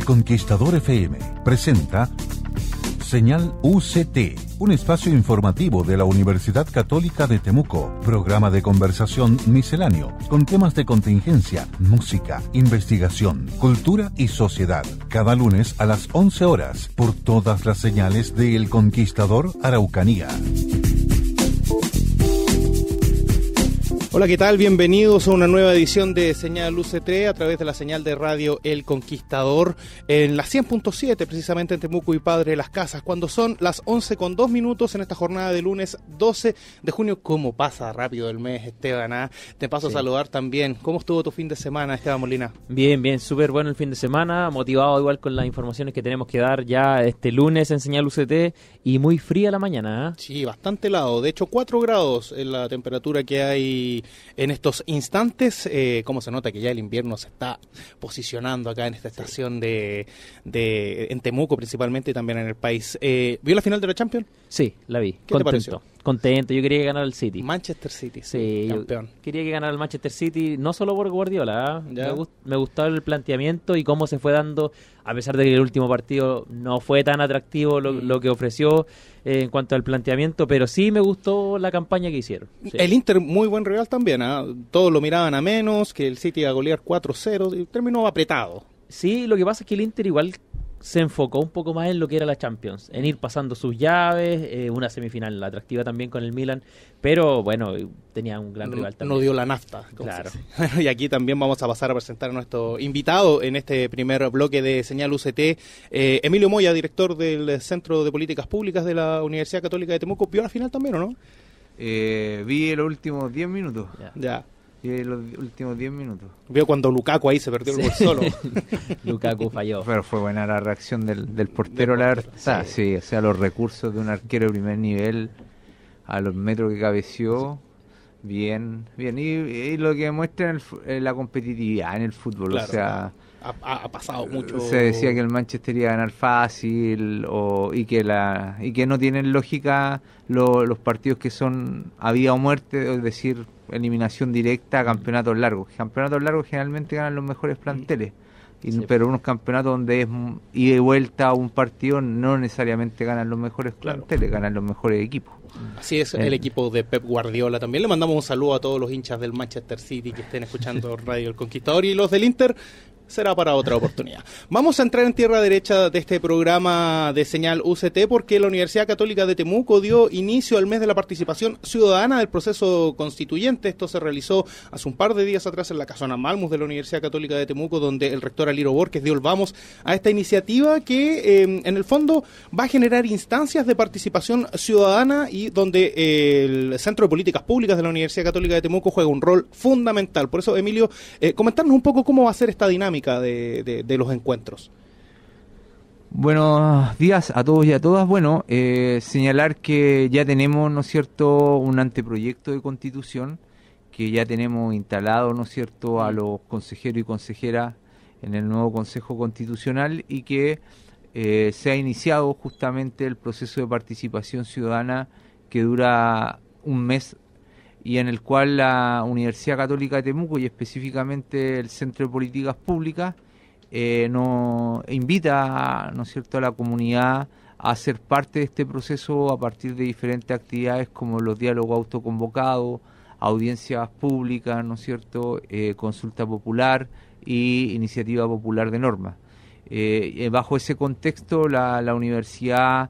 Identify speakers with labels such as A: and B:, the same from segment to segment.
A: El Conquistador FM presenta Señal UCT, un espacio informativo de la Universidad Católica de Temuco, programa de conversación misceláneo con temas de contingencia, música, investigación, cultura y sociedad, cada lunes a las 11 horas por todas las señales de El Conquistador Araucanía.
B: Hola, ¿qué tal? Bienvenidos a una nueva edición de Señal UCT a través de la señal de radio El Conquistador en las 100.7, precisamente en Temuco y Padre Las Casas, cuando son las 11 con dos minutos en esta jornada de lunes 12 de junio.
C: ¿Cómo pasa rápido el mes, Esteban? Ah? Te paso a saludar también. ¿Cómo estuvo tu fin de semana, Esteban Molina? Bien, bien, súper bueno el fin de semana, motivado igual con las informaciones que tenemos que dar ya este lunes en Señal UCT y muy fría la mañana. Ah. Sí, bastante helado, de hecho 4 grados
B: en la temperatura que hay en estos instantes. Eh, como se nota que ya el invierno se está posicionando acá en esta estación de, de, en Temuco principalmente y
C: también en el país. Eh, ¿Vio la final de la Champions? Sí, la vi. ¿Qué Contento. Contento, yo quería ganar ganara el City. Manchester City, sí, campeón. Quería que ganara el Manchester City, no solo por Guardiola, ¿ah? me, gustó el planteamiento y cómo se fue dando, a pesar de que el último partido no fue tan atractivo lo mm. que ofreció en cuanto al planteamiento, pero sí me gustó la campaña que hicieron. El Inter, muy buen rival también, ¿ah? todos lo miraban a menos, que el City iba a golear 4-0, y terminó apretado. Sí, lo que pasa es que el Inter igual se enfocó un poco más en lo que era la Champions, en ir pasando sus llaves, eh, una semifinal atractiva también con el Milan, pero bueno, tenía un gran rival también. No dio la nafta. Claro. y aquí también vamos a pasar a
B: presentar a nuestro invitado en este primer bloque de Señal UCT, eh, Emilio Moya, director del Centro de Políticas Públicas de la Universidad Católica de Temuco. ¿Vio la final también o no?
D: Eh, vi los últimos 10 minutos. ya. ya y los últimos 10 minutos. Veo cuando Lukaku ahí se perdió el gol solo. Lukaku falló. Pero fue buena la reacción del, del portero, la Sí. o sea, los recursos de un arquero de primer nivel, a los metros que cabeció, bien, bien. Y, lo que muestra es la competitividad en el fútbol, o sea
B: ha, pasado eh, mucho. Se decía que el
D: Manchester iba a ganar fácil o, y, que la, y que no tienen lógica los partidos que son a vida o muerte, es decir, eliminación directa mm. campeonatos largos. Campeonatos largos generalmente ganan los mejores mm. planteles. Pero unos campeonatos donde es ida y vuelta a un partido no necesariamente ganan los mejores planteles, ganan los mejores equipos. Así es, el eh.
B: equipo de Pep Guardiola también. Le mandamos un saludo a todos los hinchas del Manchester City que estén escuchando Radio El Conquistador y los del Inter será para otra oportunidad. Vamos a entrar en tierra derecha de este programa de señal UCT porque la Universidad Católica de Temuco dio inicio al mes de la participación ciudadana del proceso constituyente. Esto se realizó hace un par de días atrás en la casona Malmus de la Universidad Católica de Temuco, donde el rector Aliro Borges dio el vamos a esta iniciativa que eh, en el fondo va a generar instancias de participación ciudadana y donde eh, el Centro de Políticas Públicas de la Universidad Católica de Temuco juega un rol fundamental. Por eso, Emilio, eh, comentarnos un poco cómo va a ser esta dinámica de, los encuentros.
D: Buenos días a todos y a todas. Bueno, eh, señalar que ya tenemos, ¿no es cierto?, un anteproyecto de constitución que ya tenemos instalado, ¿no es cierto?, a mm. los consejeros y consejeras en el nuevo Consejo Constitucional y que eh, se ha iniciado justamente el proceso de participación ciudadana que dura un mes y en el cual la Universidad Católica de Temuco y específicamente el Centro de Políticas Públicas eh, invita ¿no es cierto? a la comunidad a ser parte de este proceso a partir de diferentes actividades como los diálogos autoconvocados, audiencias públicas, ¿no es cierto?, eh, consulta popular y iniciativa popular de normas. Eh, bajo ese contexto, la, la universidad,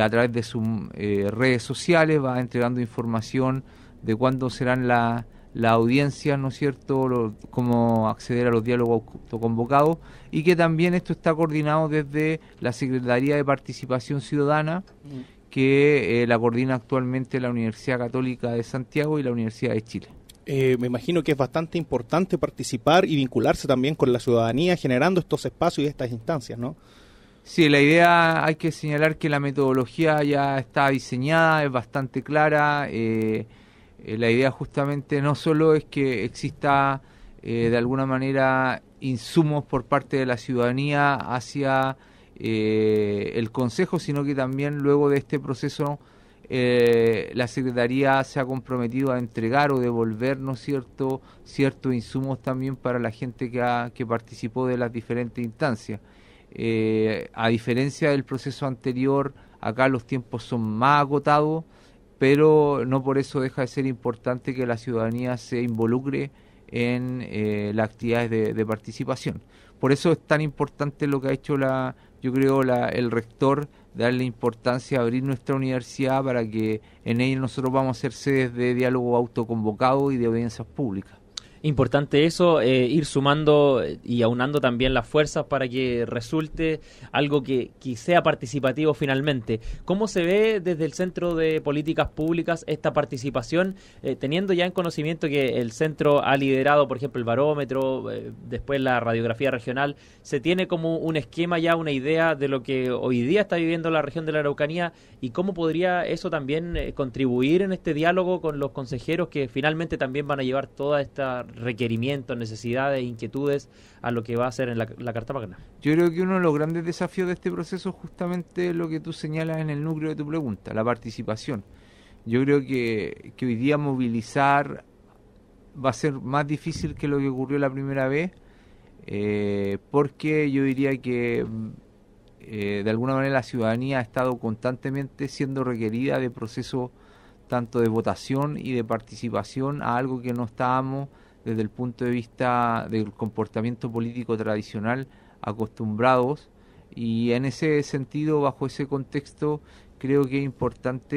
D: a través de sus redes sociales, va entregando información de cuándo serán las la audiencias, ¿no es cierto?, cómo acceder a los diálogos convocados y que también esto está coordinado desde la Secretaría de Participación Ciudadana, mm. que eh, la coordina actualmente la Universidad Católica de Santiago y la Universidad de Chile. Eh, me imagino que es bastante importante participar y vincularse también con la
B: ciudadanía generando estos espacios y estas instancias, ¿no?
D: Sí, la idea hay que señalar que la metodología ya está diseñada, es bastante clara. Eh, eh, la idea justamente no solo es que exista eh, de alguna manera insumos por parte de la ciudadanía hacia eh, el Consejo, sino que también luego de este proceso la Secretaría se ha comprometido a entregar o devolver, cierto?, ciertos insumos también para la gente que, participó de las diferentes instancias. a diferencia del proceso anterior, acá los tiempos son más agotados, pero no por eso deja de ser importante que la ciudadanía se involucre en eh, las actividades de, participación. Por eso es tan importante lo que ha hecho la, yo creo, el rector, darle importancia a abrir nuestra universidad para que en ella nosotros vamos a ser sedes
C: de diálogo autoconvocado y de audiencias públicas importante eso, eh, ir sumando eh, y aunando también las fuerzas para que resulte algo que, que, sea participativo finalmente. ¿Cómo se ve desde el Centro de Políticas Públicas esta participación, eh, teniendo ya en conocimiento que el centro ha liderado, por ejemplo, el barómetro, después la radiografía regional? ¿Se tiene como un esquema ya, una idea de lo que hoy día está viviendo la región de la Araucanía y cómo podría eso también contribuir en este diálogo con los consejeros que finalmente también van a llevar toda esta requerimientos, necesidades, inquietudes a lo que va a ser en la, Carta Pagana.
D: Yo creo que uno de los grandes desafíos de este proceso es justamente lo que tú señalas en el núcleo de tu pregunta, la participación. Yo creo que, hoy día movilizar va a ser más difícil que lo que ocurrió la primera vez, eh, porque yo diría que eh, de alguna manera la ciudadanía ha estado constantemente siendo requerida de procesos tanto de votación y de participación a algo que no estábamos desde el punto de vista del comportamiento político tradicional acostumbrados y en ese sentido, bajo ese contexto, creo que es importante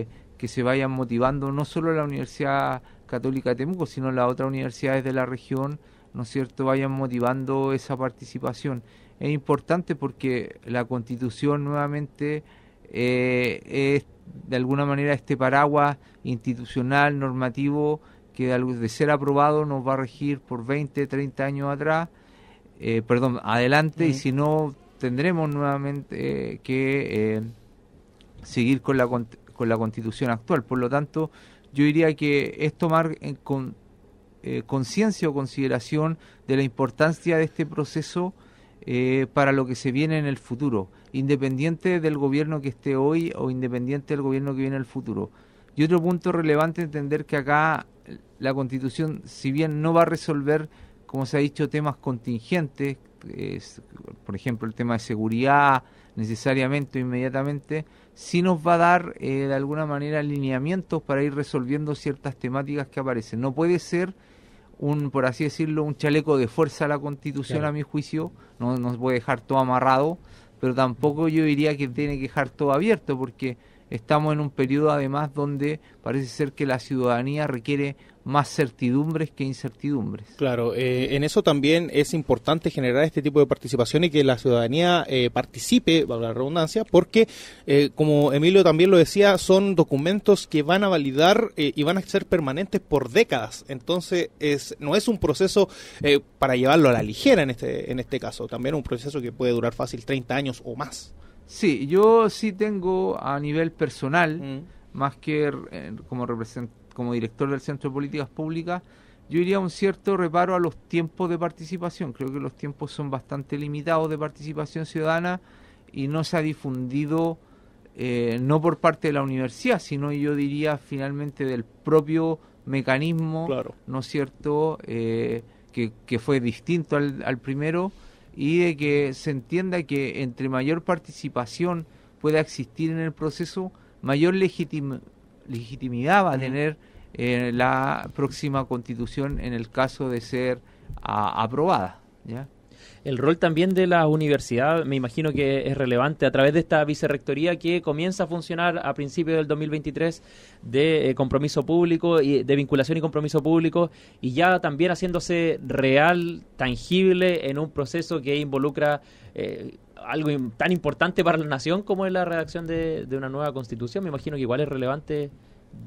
D: eh, que se vayan motivando no solo la Universidad Católica de Temuco, sino las otras universidades de la región, ¿no es cierto?, vayan motivando esa participación. Es importante porque la constitución nuevamente eh, es de alguna manera este paraguas institucional, normativo, que de ser aprobado nos va a regir por 20, 30 años atrás, eh, perdón, adelante, y mm. si no, tendremos nuevamente eh, que eh, seguir con la, con la constitución actual. Por lo tanto, yo diría que es tomar con conciencia o consideración de la importancia de este proceso para lo que se viene en el futuro, independiente del gobierno que esté hoy o independiente del gobierno que viene en el futuro. Y otro punto relevante entender que acá la constitución, si bien no va a resolver, como se ha dicho, temas contingentes, por ejemplo el tema de seguridad, necesariamente o inmediatamente, sí nos va a dar eh, de alguna manera alineamientos para ir resolviendo ciertas temáticas que aparecen. No puede ser un, por así decirlo, un chaleco de fuerza a la constitución a mi juicio, no nos puede dejar todo amarrado, pero tampoco yo diría que tiene que dejar todo abierto porque estamos en un periodo además donde parece ser que la ciudadanía requiere más certidumbres que incertidumbres. Claro, eh, en eso
B: también es importante generar este tipo de participación y que la ciudadanía eh, participe, para la redundancia, porque, eh, como Emilio también lo decía, son documentos que van a validar y van a ser permanentes por décadas. Entonces, es, no es un proceso para llevarlo a la ligera en este, en este caso, también un proceso que puede durar fácil 30 años o más.
D: Sí, yo sí tengo a nivel personal, mm. más que como representante como director del Centro de Políticas Públicas, yo diría un cierto reparo a los tiempos de participación. Creo que los tiempos son bastante limitados de participación ciudadana y no se ha difundido, eh, no por parte de la universidad, sino yo diría finalmente del propio mecanismo, ¿no es cierto?, eh, que, fue distinto al, primero y de que se entienda que entre mayor participación pueda existir en el proceso, mayor legitimidad, legitimidad va a
C: tener eh, la próxima constitución en el caso de ser aprobada. El rol también de la universidad me imagino que es relevante a través de esta vicerrectoría que comienza a funcionar a principios del 2023 de eh, compromiso público y de vinculación y compromiso público y ya también haciéndose real, tangible en un proceso que involucra eh, algo tan importante para la nación como es la redacción de, una nueva constitución. Me imagino que igual es relevante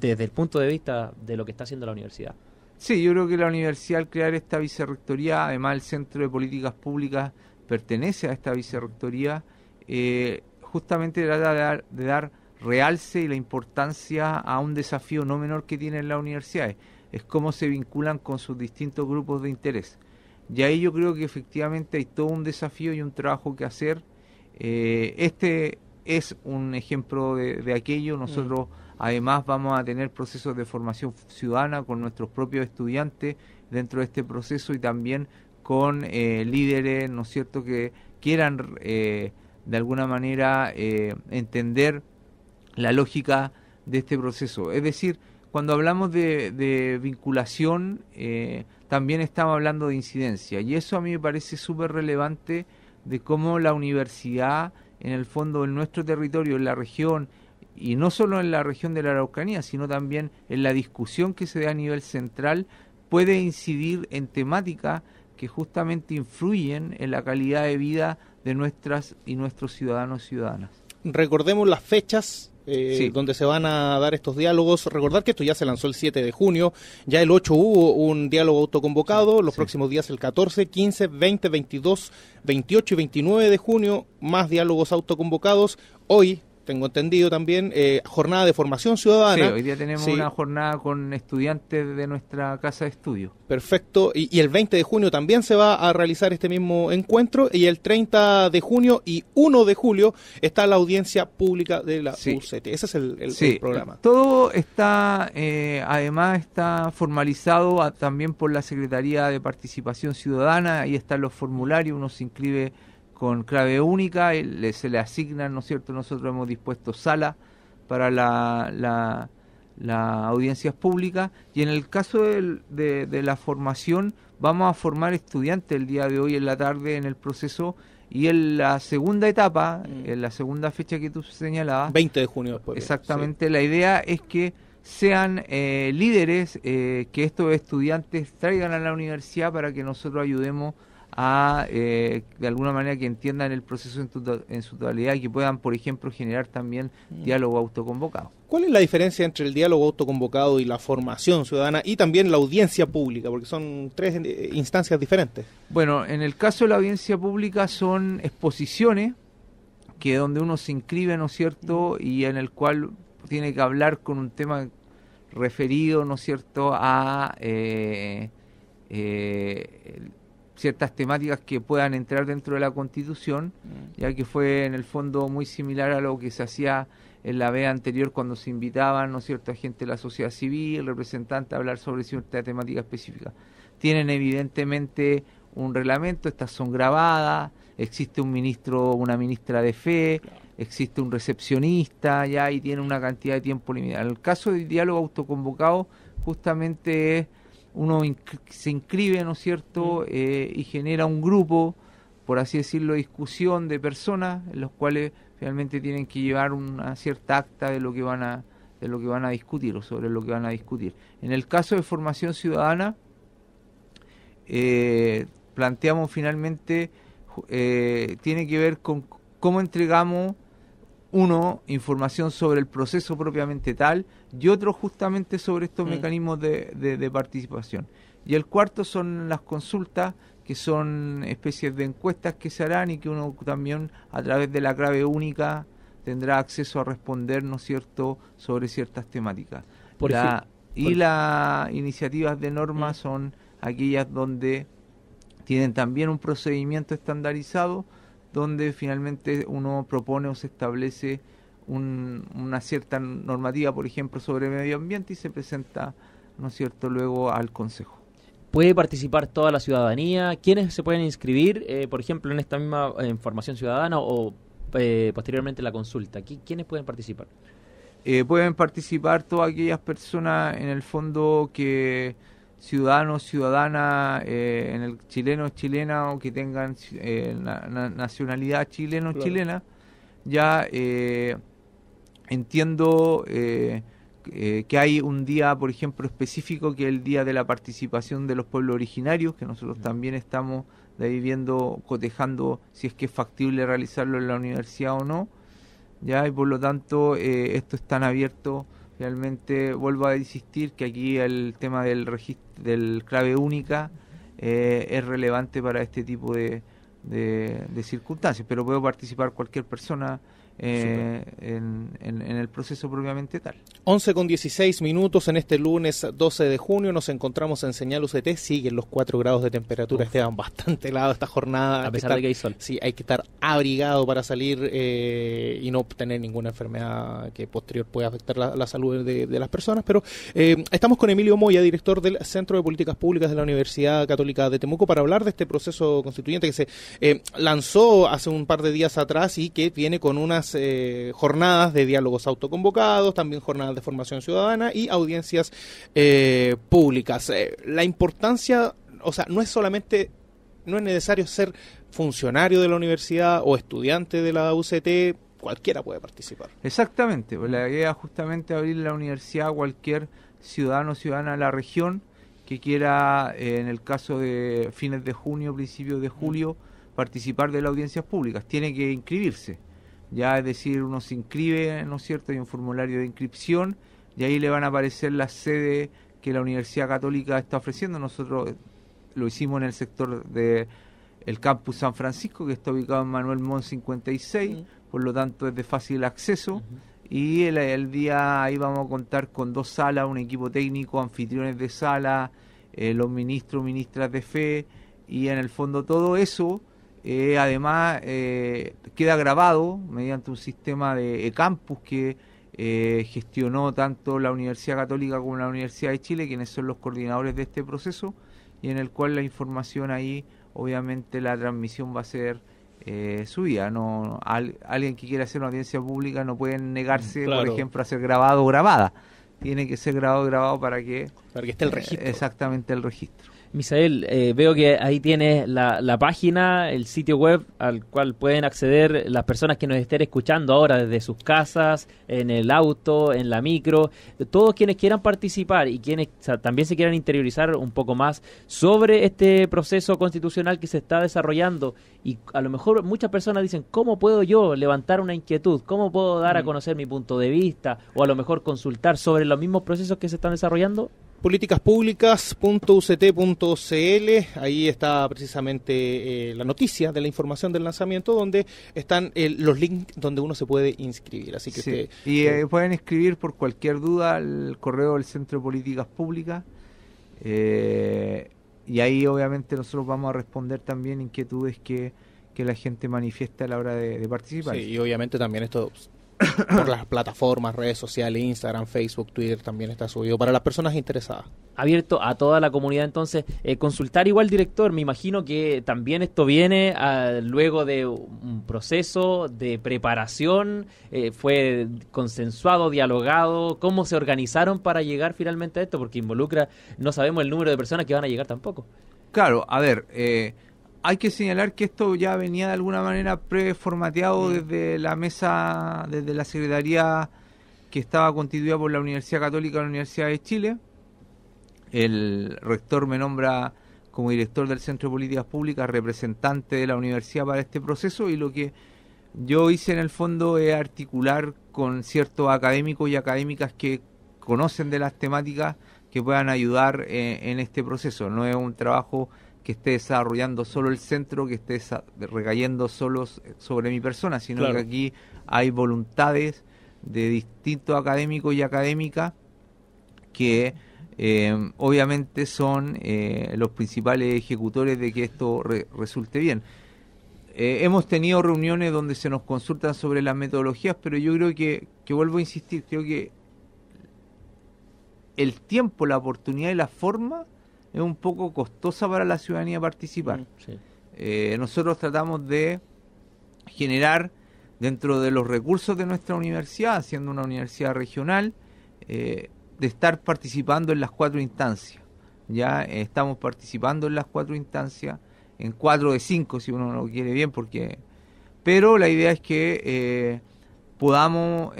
C: desde el punto de vista de lo que está haciendo la universidad. Sí, yo creo que la universidad al crear esta vicerrectoría,
D: además el Centro de Políticas Públicas pertenece a esta vicerrectoría, eh, justamente trata de dar, de dar, realce y la importancia a un desafío no menor que tienen las universidades, es cómo se vinculan con sus distintos grupos de interés. Y ahí yo creo que efectivamente hay todo un desafío y un trabajo que hacer. Eh, este es un ejemplo de, aquello. Mm. Nosotros además vamos a tener procesos de formación ciudadana con nuestros propios estudiantes dentro de este proceso y también con eh, líderes, ¿no es cierto?, que quieran eh, de alguna manera entender la lógica de este proceso. Es decir, cuando hablamos de, vinculación, también estamos hablando de incidencia. Y eso a mí me parece súper relevante de cómo la universidad, en el fondo, en nuestro territorio, en la región, y no solo en la región de la Araucanía, sino también en la discusión que se da a nivel central, puede incidir en temáticas que justamente influyen en la calidad de vida de nuestras y nuestros ciudadanos y ciudadanas.
B: Recordemos las fechas eh,
D: donde se van a dar estos diálogos. Recordar que esto ya
B: se lanzó el 7 de junio, ya el 8 hubo un diálogo autoconvocado, los próximos días el 14, 15, 20, 22, 28 y 29 de junio, más diálogos autoconvocados. Hoy, tengo entendido también, eh, jornada de formación ciudadana. Sí, hoy día tenemos una jornada con estudiantes de nuestra casa de estudio. Perfecto, y, el 20 de junio también se va a realizar este mismo encuentro, y el 30 de junio y 1 de julio está la audiencia pública de la UCT. Ese es el, programa.
D: Todo está, eh, además está formalizado también por la Secretaría de Participación Ciudadana, ahí están los formularios, uno se inscribe con clave única, eh, se le asignan, ¿no es cierto? Nosotros hemos dispuesto sala para la, audiencias públicas y en el caso de, la formación vamos a formar estudiantes el día de hoy en la tarde en el proceso y en la segunda etapa, mm. en la segunda fecha que tú señalabas. 20 de junio después. Exactamente, la idea es que sean eh, líderes, eh, que estos estudiantes traigan a la universidad para que nosotros ayudemos a, eh, de alguna manera, que entiendan el proceso en, su totalidad y que puedan, por ejemplo, generar también mm. diálogo autoconvocado.
B: ¿Cuál es la diferencia entre el diálogo autoconvocado y la formación ciudadana y también la audiencia pública? Porque son tres eh, instancias diferentes.
D: Bueno, en el caso de la audiencia pública son exposiciones que donde uno se inscribe, ¿no es cierto? Mm. Y en el cual tiene que hablar con un tema referido, ¿no es cierto?, a eh, ciertas temáticas que puedan entrar dentro de la Constitución, mm. ya que fue en el fondo muy similar a lo que se hacía en la VEA anterior cuando se invitaban, ¿no cierto?, gente de la sociedad civil, representantes a hablar sobre cierta temática específica. Tienen evidentemente un reglamento, estas son grabadas, existe un ministro, una ministra de fe, existe un recepcionista, ya, y tiene una cantidad de tiempo limitada. el caso del diálogo autoconvocado, justamente es uno se inscribe, ¿no es cierto?, mm. eh, y genera un grupo, por así decirlo, discusión de personas, en los cuales finalmente tienen que llevar una cierta acta de lo que van a de lo que van a discutir o sobre lo que van a discutir. En el caso de formación ciudadana, eh, planteamos finalmente eh, tiene que ver con cómo entregamos uno información sobre el proceso propiamente tal, y otro justamente sobre estos mm. mecanismos de, de, participación. Y el cuarto son las consultas, que son especies de encuestas que se harán y que uno también a través de la clave única tendrá acceso a responder, ¿no cierto?, sobre ciertas temáticas. y las iniciativas de norma mm. son aquellas donde tienen también un procedimiento estandarizado, donde finalmente uno propone o se establece una cierta normativa, por ejemplo, sobre medio ambiente y se
C: presenta, ¿no cierto?, luego al Consejo. ¿Puede participar toda la ciudadanía? ¿Quiénes se pueden inscribir, eh, por ejemplo, en esta misma información eh, ciudadana o eh, posteriormente la consulta? ¿Quiénes pueden participar? pueden participar todas aquellas personas,
D: en el fondo, que ciudadanos, ciudadanas, en el chileno, chilena, o que tengan nacionalidad chileno, chilena, ya entiendo eh, eh, que hay un día, por ejemplo, específico, que es el día de la participación de los pueblos originarios, que nosotros mm. también estamos de viviendo, cotejando si es que es factible realizarlo en la universidad o no. Ya, y por lo tanto, eh, esto es tan abierto. Realmente vuelvo a insistir que aquí el tema del registro, del clave única es relevante para este tipo de, de circunstancias, pero puede participar cualquier persona eh, en, el proceso propiamente tal.
B: 11 con 16 minutos en este lunes 12 de junio nos encontramos en Señal UCT, siguen los 4 grados de temperatura, quedan bastante helados esta jornada. A pesar de que hay sol. Sí, hay que estar abrigado para salir eh, y no obtener ninguna enfermedad que posterior pueda afectar la, salud de, las personas, pero eh, estamos con Emilio Moya, director del Centro de Políticas Públicas de la Universidad Católica de Temuco, para hablar de este proceso constituyente que se lanzó hace un par de días atrás y que viene con unas eh, jornadas de diálogos autoconvocados, también jornadas de formación ciudadana y audiencias eh, públicas. Eh, la importancia, o sea, no es solamente, no es necesario ser funcionario de la universidad o estudiante de la UCT, cualquiera puede participar.
D: Exactamente, pues, la idea justamente abrir la universidad a cualquier ciudadano o ciudadana de la región que quiera, en el caso de fines de junio, principios de julio, participar de las audiencias públicas. Tiene que inscribirse. Ya es decir, uno se inscribe, ¿no es cierto? Hay un formulario de inscripción y ahí le van a aparecer las sedes que la Universidad Católica está ofreciendo. Nosotros eh, lo hicimos en el sector de el campus San Francisco, que está ubicado en Manuel Mon 56, por lo tanto es de fácil acceso. Y el, día ahí vamos a contar con dos salas, un equipo técnico, anfitriones de sala, eh, los ministros, ministras de fe, y en el fondo todo eso eh, además, eh, queda grabado mediante un sistema de campus que eh, gestionó tanto la Universidad Católica como la Universidad de Chile, quienes son los coordinadores de este proceso, y en el cual la información ahí, obviamente, la transmisión va a ser subida. No, alguien que quiera hacer una audiencia pública no puede negarse, por ejemplo, a ser grabado o grabada. Tiene que ser grabado grabado
C: para que, esté el registro. exactamente el registro. Misael, eh, veo que ahí tienes la, página, el sitio web al cual pueden acceder las personas que nos estén escuchando ahora desde sus casas, en el auto, en la micro, todos quienes quieran participar y quienes también se quieran interiorizar un poco más sobre este proceso constitucional que se está desarrollando y a lo mejor muchas personas dicen, ¿cómo puedo yo levantar una inquietud? ¿Cómo puedo dar a mm. conocer mi punto de vista? O a lo mejor consultar sobre los mismos procesos que se están desarrollando públicas.uct.cl. ahí está
B: precisamente eh, la noticia de la información del lanzamiento, donde están eh, los links donde uno se puede inscribir. Así que sí. y eh,
D: pueden escribir por cualquier duda al correo del Centro de Políticas Públicas. y ahí obviamente nosotros vamos a responder también inquietudes que, que la gente manifiesta a la hora de, de participar. Sí, y
B: obviamente también esto
C: por las plataformas, redes sociales, Instagram, Facebook, Twitter, también está subido para las personas interesadas. Abierto a toda la comunidad, entonces, eh, consultar igual director, me imagino que también esto viene ah, luego de un proceso de preparación, eh, fue consensuado, dialogado, cómo se organizaron para llegar finalmente a esto, porque involucra, no sabemos el número de personas que van a llegar tampoco. Claro, a ver, eh,
D: hay que señalar que esto ya venía de alguna manera preformateado mm. desde la mesa, desde la secretaría que estaba constituida por la Universidad Católica de la Universidad de Chile. El rector me nombra como director del Centro de Políticas Públicas, representante de la universidad para este proceso y lo que yo hice en el fondo es articular con ciertos académicos y académicas que conocen de las temáticas que puedan ayudar eh, en este proceso. No es un trabajo que esté desarrollando solo el centro, que esté recayendo solo sobre mi persona, sino que aquí hay voluntades de distintos académicos y académicas que eh, obviamente son eh, los principales ejecutores de que esto resulte bien. Eh, hemos tenido reuniones donde se nos consultan sobre las metodologías, pero yo creo que, que vuelvo a insistir, creo que el tiempo, la oportunidad y la forma es un poco costosa para la ciudadanía participar. Mm, eh, nosotros tratamos de generar dentro de los recursos de nuestra universidad, siendo una universidad regional, eh, de estar participando en las cuatro instancias. Ya eh, estamos participando en las cuatro instancias, en cuatro de cinco, si uno lo quiere bien, porque... Pero la idea es que podamos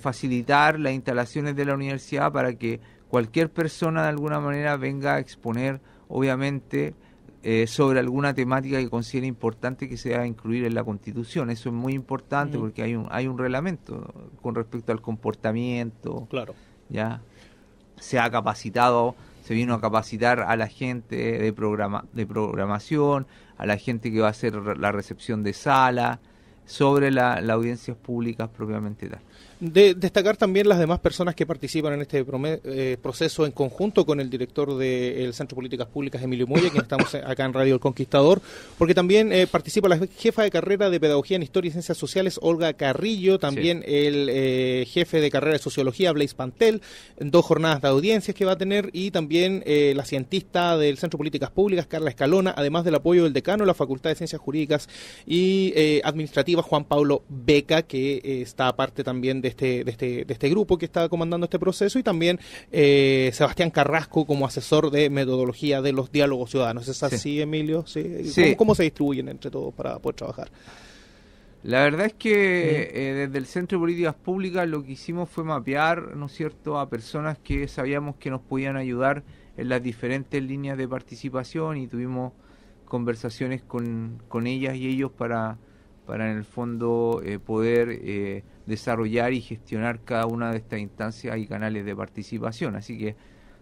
D: facilitar las instalaciones de la universidad para que cualquier persona de alguna manera venga a exponer, obviamente, eh, sobre alguna temática que considere importante que se haga incluir en la Constitución. Eso es muy importante mm. porque hay un, hay un reglamento con respecto al comportamiento. Claro. Ya se ha capacitado, se vino a capacitar a la gente de, programa, de programación, a la gente que va a hacer la recepción de sala, sobre las audiencias públicas propiamente tal.
B: De, destacar también las demás personas que participan en este eh, proceso en conjunto con el director del Centro de Políticas Públicas, Emilio Moya, que estamos acá en Radio El Conquistador, porque también eh, participa la jefa de carrera de Pedagogía en Historia y Ciencias Sociales, Olga Carrillo, también el eh, jefe de carrera de Sociología, Blaise Pantel, dos jornadas de audiencias que va a tener, y también la cientista del Centro de Políticas Públicas, Carla Escalona, además del apoyo del decano de la Facultad de Ciencias Jurídicas y Administrativas, Juan Pablo Beca, que está aparte también de este, este, de, este, grupo que está comandando este proceso y también eh, Sebastián Carrasco como asesor de metodología de los diálogos ciudadanos. ¿Es así, Emilio? ¿Sí? cómo se distribuyen entre todos para poder trabajar?
D: La verdad es que eh, desde el Centro de Políticas Públicas lo que hicimos fue mapear, ¿no es cierto?, a personas que sabíamos que nos podían ayudar en las diferentes líneas de participación y tuvimos conversaciones con, con ellas y ellos para para en el fondo eh, poder eh, desarrollar y gestionar cada una de estas instancias y canales de participación. Así que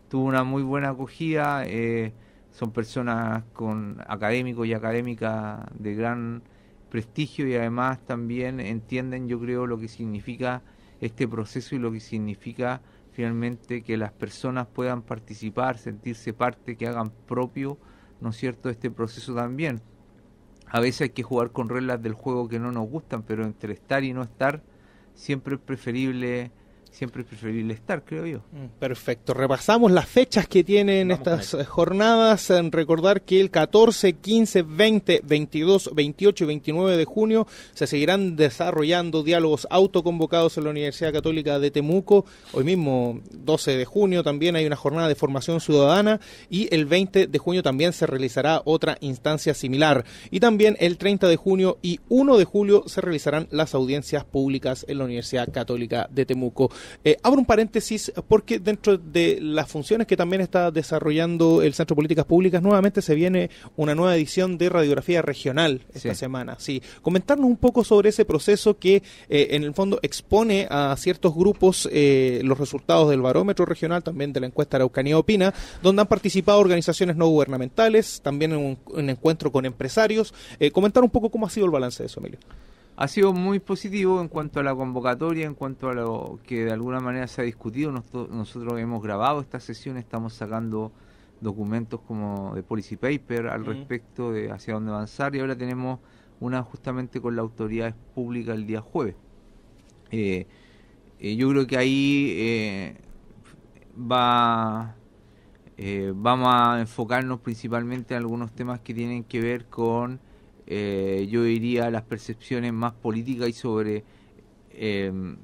D: tuvo una muy buena acogida, eh, son personas con académicos y académicas de gran prestigio y además también entienden yo creo lo que significa este proceso y lo que significa finalmente que las personas puedan participar, sentirse parte, que hagan propio, ¿no es cierto?, este proceso también a veces hay que jugar con reglas del juego que no nos gustan, pero entre estar y no estar, siempre es preferible siempre es preferible estar, creo yo. Mm, perfecto. Repasamos
B: las fechas que tienen estas eh, jornadas. recordar que el 14, 15, 20, 22, 28 y 29 de junio se seguirán desarrollando diálogos autoconvocados en la Universidad Católica de Temuco. Hoy mismo, 12 de junio, también hay una jornada de formación ciudadana y el 20 de junio también se realizará otra instancia similar. Y también el 30 de junio y 1 de julio se realizarán las audiencias públicas en la Universidad Católica de Temuco. Eh, abro un paréntesis porque dentro de las funciones que también está desarrollando el Centro de Políticas Públicas, nuevamente se viene una nueva edición de radiografía regional esta semana. Sí, comentarnos un poco sobre ese proceso que eh, en el fondo expone a ciertos grupos eh, los resultados del barómetro regional, también de la encuesta Araucanía Opina, donde han participado organizaciones no gubernamentales, también en un encuentro con empresarios. Eh, comentar un poco cómo ha sido el balance de eso, Emilio
D: ha sido muy positivo en cuanto a la convocatoria, en cuanto a lo que de alguna manera se ha discutido. Nosotros, hemos grabado esta sesión, estamos sacando documentos como de policy paper al respecto de hacia dónde avanzar y ahora tenemos una justamente con la autoridad pública el día jueves. Eh, eh, yo creo que ahí eh, va vamos a enfocarnos principalmente en algunos temas que tienen que ver con eh, yo diría, las percepciones más políticas y sobre em,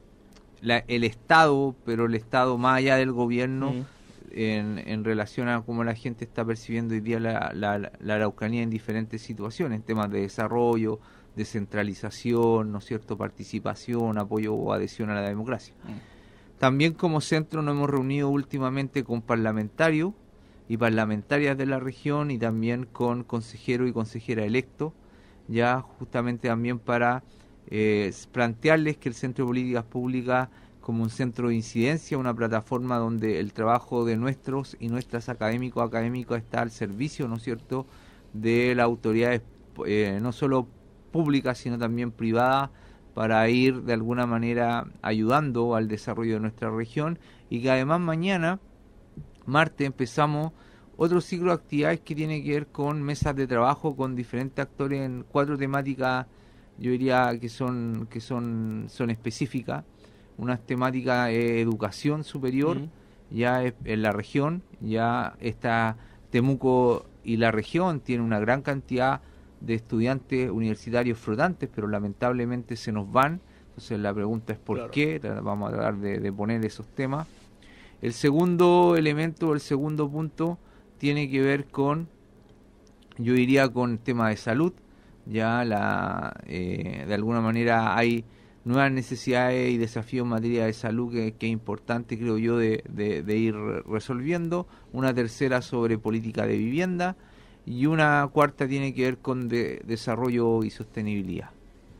D: el Estado, pero el Estado más allá del gobierno, en, relación a cómo la gente está percibiendo hoy día la, la, Araucanía en diferentes situaciones, temas de desarrollo, descentralización, ¿no cierto?, participación, apoyo o adhesión a la democracia. Mm. También como centro nos hemos reunido últimamente con parlamentarios y parlamentarias de la región y también con consejeros y consejeras electos ya justamente también para eh, plantearles que el Centro de Políticas Públicas como un centro de incidencia, una plataforma donde el trabajo de nuestros y nuestras académicos académicos está al servicio, ¿no es cierto?, de las autoridades eh, no solo públicas, sino también privadas, para ir de alguna manera ayudando al desarrollo de nuestra región y que además mañana, martes, empezamos otro ciclo de actividades que tiene que ver con mesas de trabajo con diferentes actores en cuatro temáticas, yo diría que son, que son, son específicas. Una temática es educación superior, ya en la región, ya está Temuco y la región tiene una gran cantidad de estudiantes universitarios flotantes, pero lamentablemente se nos van. Entonces la pregunta es por qué, vamos a tratar de poner esos temas. El segundo elemento, el segundo punto, tiene que ver con, yo diría, con tema de salud. Ya la, eh, de alguna manera hay nuevas necesidades y desafíos en materia de salud que, es importante, creo yo, de, ir resolviendo. Una tercera sobre política de vivienda y una cuarta tiene que ver con desarrollo y sostenibilidad.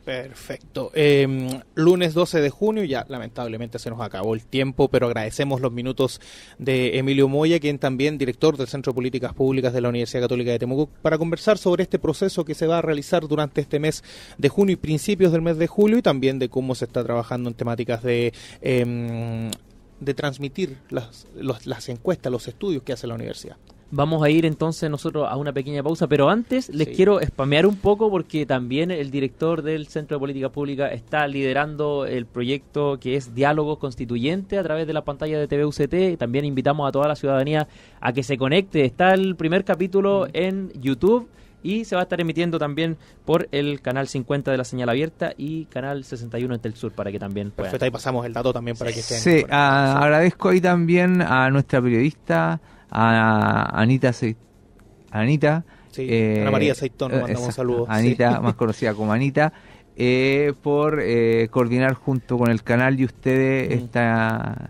B: Perfecto.
D: Em, lunes 12
B: de junio, ya lamentablemente se nos acabó el tiempo, pero agradecemos los minutos de Emilio Moya, quien también director del Centro de Políticas Públicas de la Universidad Católica de Temuco, para conversar sobre este proceso que se va a realizar durante este mes de junio y principios del mes de julio y también de cómo se está trabajando en temáticas de... Em, de transmitir las, las encuestas, los
C: estudios que hace la universidad. Vamos a ir entonces nosotros a una pequeña pausa, pero antes les quiero spamear un poco porque también el director del Centro de Política Pública está liderando el proyecto que es Diálogos Constituyente a través de la pantalla de TVUCT. También invitamos a toda la ciudadanía a que se conecte. Está el primer capítulo mm. en YouTube y se va a estar emitiendo también por el canal 50 de la señal abierta y canal 61 en Sur para que también puedan. ahí pasamos el dato también para que estén.
D: Sí, agradezco ahí también a nuestra periodista a Anita Anita eh, María Seitón eh, mandamos saludos. Anita, más conocida como Anita, eh, por coordinar junto con el canal y ustedes mm. esta,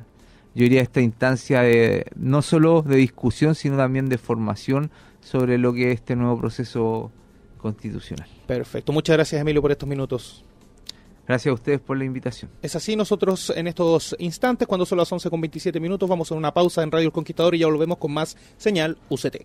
D: yo diría, esta instancia de no solo de discusión, sino también de formación sobre lo que es este nuevo proceso constitucional.
B: Perfecto, muchas gracias Emilio por estos minutos.
D: Gracias a ustedes por la invitación.
B: Es así, nosotros en estos instantes, cuando son las 11 con 27 minutos, vamos a una pausa en Radio El Conquistador y ya volvemos con más señal UCT.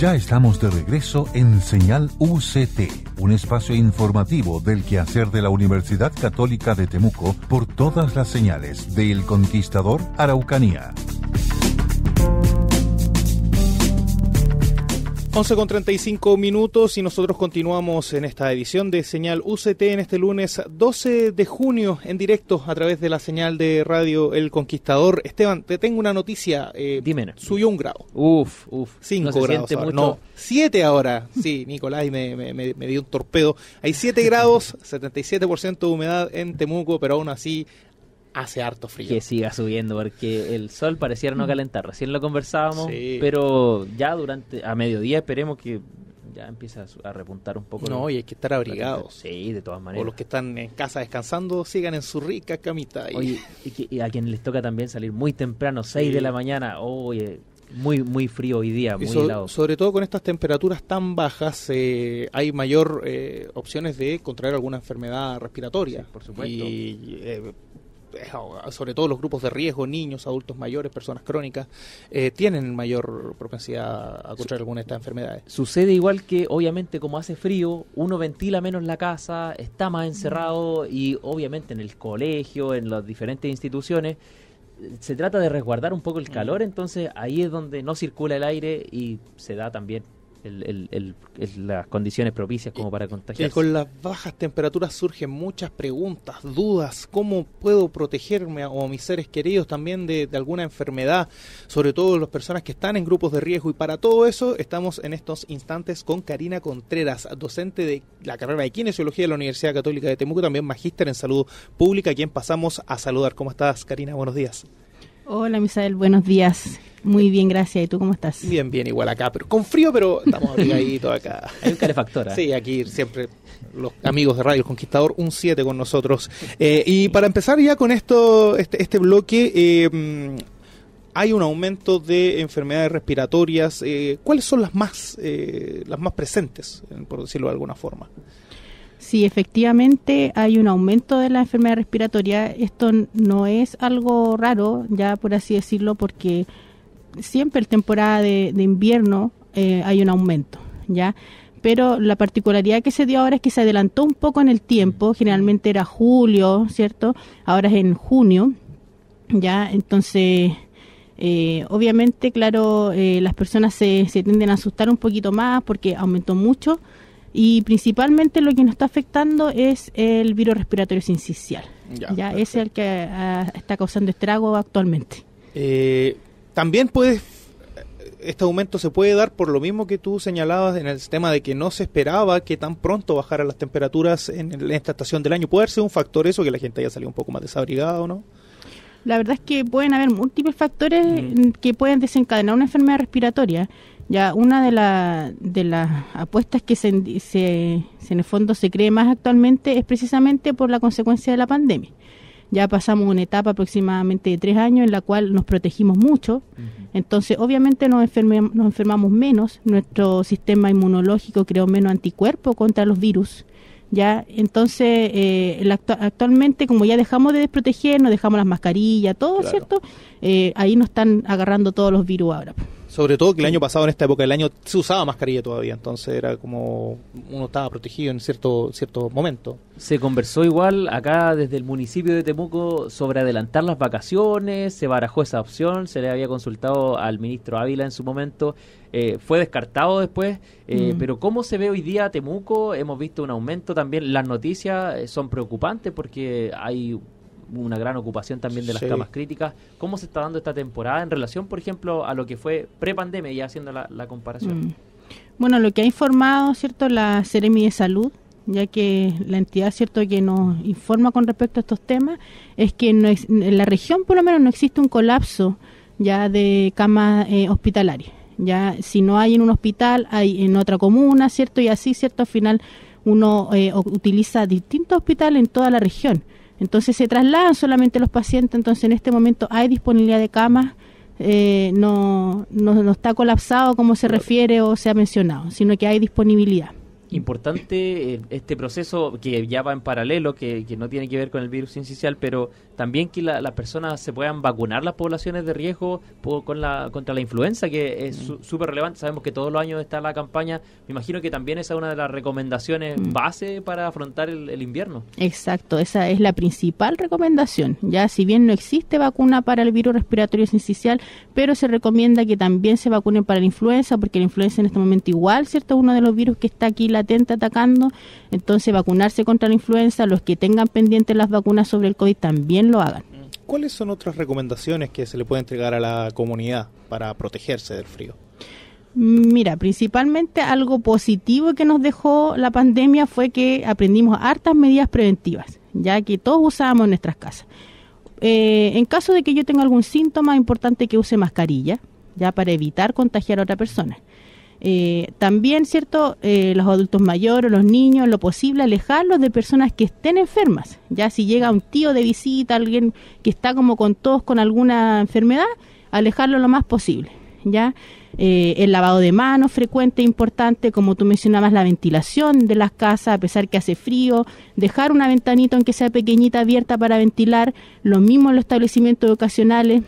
A: ya estamos de regreso en Señal UCT, un espacio informativo del quehacer de la Universidad Católica de Temuco por todas las señales del Conquistador Araucanía.
B: 11 con 35 minutos y nosotros continuamos en esta edición de Señal UCT en este lunes 12 de junio en directo a través de la señal de radio El Conquistador. Esteban, te tengo una noticia. Eh, Dime. Subió un grado. Uf, uf. Cinco grados. No, siete ahora. Sí, Nicolás me, dio un torpedo. Hay siete grados, 77% de humedad en Temuco, pero aún así hace harto frío. Que
C: siga subiendo, porque el sol pareciera no mm. calentar. Recién lo conversábamos, pero ya durante a mediodía esperemos que ya empieza a repuntar un poco. No, y hay que estar abrigados. Sí, de todas maneras. O los que están en casa descansando, sigan en su rica camita. Y... a quien les toca también salir muy temprano, 6 de la mañana, oye, muy, muy frío hoy día, muy helado.
B: Sobre todo con estas temperaturas tan
C: bajas, eh,
B: hay mayor eh, opciones de contraer alguna enfermedad respiratoria. por supuesto. Y eh, eh, sobre todo los grupos de riesgo, niños, adultos mayores, personas crónicas, eh,
C: tienen mayor propensidad a contraer alguna de estas enfermedades. Sucede igual que, obviamente, como hace frío, uno ventila menos la casa, está más encerrado y, obviamente, en el colegio, en las diferentes instituciones, se trata de resguardar un poco el calor, entonces ahí es donde no circula el aire y se da también las condiciones propicias como para contagiarse. con las
B: bajas temperaturas surgen muchas preguntas, dudas, cómo puedo protegerme o mis seres queridos también de, alguna enfermedad, sobre todo las personas que están en grupos de riesgo. Y para todo eso estamos en estos instantes con Karina Contreras, docente de la carrera de Kinesiología de la Universidad Católica de Temuco, también magíster en salud pública, a quien pasamos a saludar. ¿Cómo estás, Karina? Buenos días.
E: Hola, Misael, buenos días. Muy bien, gracias. ¿Y tú cómo estás?
B: Bien, bien, igual acá, pero con frío, pero estamos abrigaditos acá. Hay un calefactor. ¿eh? Sí, aquí siempre los amigos de Radio Conquistador, un 7 con nosotros. Eh, y para empezar ya con esto, este, este bloque, eh, hay un aumento de enfermedades respiratorias.
E: ¿Cuáles son las más,
B: las más presentes, por decirlo de alguna forma?
E: Sí, efectivamente hay un aumento de la enfermedad respiratoria. Esto no es algo raro, ya por así decirlo, porque siempre en temporada de, invierno eh, hay un aumento, ¿ya? Pero la particularidad que se dio ahora es que se adelantó un poco en el tiempo, mm. generalmente era julio, ¿cierto? Ahora es en junio, ¿ya? Entonces... Eh, obviamente, claro, eh, las personas se, se tienden a asustar un poquito más porque aumentó mucho y principalmente lo que nos está afectando es el virus respiratorio sincicial. Ya, ya es el que ah, está causando estrago actualmente.
B: Eh, también puedes este aumento se puede dar por lo mismo que tú señalabas en el tema de que no se esperaba que tan pronto bajaran las temperaturas en, esta estación del año. ¿Puede ser un factor eso, que la gente haya salido un poco más desabrigada o no?
E: La verdad es que pueden haber múltiples factores mm. que pueden desencadenar una enfermedad respiratoria ya una de, las apuestas que se, en el fondo se cree más actualmente es precisamente por la consecuencia de la pandemia. Ya pasamos una etapa aproximadamente de tres años en la cual nos protegimos mucho, entonces obviamente nos, enfermamos menos, nuestro sistema inmunológico creó menos anticuerpo contra los virus, ya entonces eh, actualmente como ya dejamos de nos dejamos las mascarillas todo cierto eh, ahí nos están agarrando todos los virus ahora
B: sobre todo que el año pasado, en esta época del año, se usaba mascarilla todavía, entonces era como uno
C: estaba protegido en cierto, cierto momento. Se conversó igual acá desde el municipio de Temuco sobre adelantar las vacaciones, se barajó esa opción, se le había consultado al ministro Ávila en su momento, eh, fue descartado después, eh, mm. pero ¿cómo se ve hoy día Temuco? Hemos visto un aumento también, las noticias eh, son preocupantes porque hay una gran ocupación también de las camas críticas. ¿Cómo se está dando esta temporada en relación, por ejemplo, a lo que fue pre-pandemia, ya haciendo la, comparación? Mm.
E: Bueno, lo que ha informado, ¿cierto?, la Seremi de Salud, ya que la entidad, ¿cierto?, que nos informa con respecto a estos temas, es que en la región, por lo menos, no existe un colapso ya de camas eh, hospitalarias. Ya, si no hay en un hospital, hay en otra comuna, ¿cierto? Y así, ¿cierto? Al final uno eh, utiliza distintos hospitales en toda la región. Entonces se trasladan solamente los pacientes, entonces en este momento hay disponibilidad de camas, eh, no, no, está colapsado como se refiere o se ha mencionado, sino que hay disponibilidad
C: importante eh, este proceso que ya va en paralelo, que, no tiene que ver con el virus sincicial, pero también que las personas se puedan vacunar las poblaciones de riesgo con la, contra la influenza, que es mm. súper relevante. Sabemos que todos los años está la campaña. Me imagino que también esa es una de las recomendaciones mm. base para afrontar el, invierno.
E: Exacto, esa es la principal recomendación. Ya, si bien no existe vacuna para el virus respiratorio sincicial, pero se recomienda que también se vacunen para la influenza, porque la influenza en este momento igual, ¿cierto? Uno de los virus que está aquí la atenta atacando. Entonces, vacunarse contra la influenza, los que tengan pendientes las vacunas sobre el COVID también lo hagan.
B: ¿Cuáles son otras recomendaciones que se le puede entregar a la comunidad para protegerse del frío?
E: Mira, principalmente algo positivo que nos dejó la pandemia fue que aprendimos hartas medidas preventivas, ya que todos usábamos en nuestras casas. Eh, en caso de que yo tenga algún síntoma, importante que use mascarilla, ya para evitar contagiar a otra persona. Eh, también, ¿cierto? Eh, los adultos mayores, los niños, lo posible, alejarlos de personas que estén enfermas. Ya si llega un tío de visita, alguien que está como con todos con alguna enfermedad, alejarlo lo más posible. ¿Ya? Eh, el lavado de manos frecuente, e importante, como tú mencionabas, la ventilación de las casas, a pesar que hace frío, dejar una ventanita, aunque sea pequeñita, abierta para ventilar, lo mismo en los establecimientos educacionales,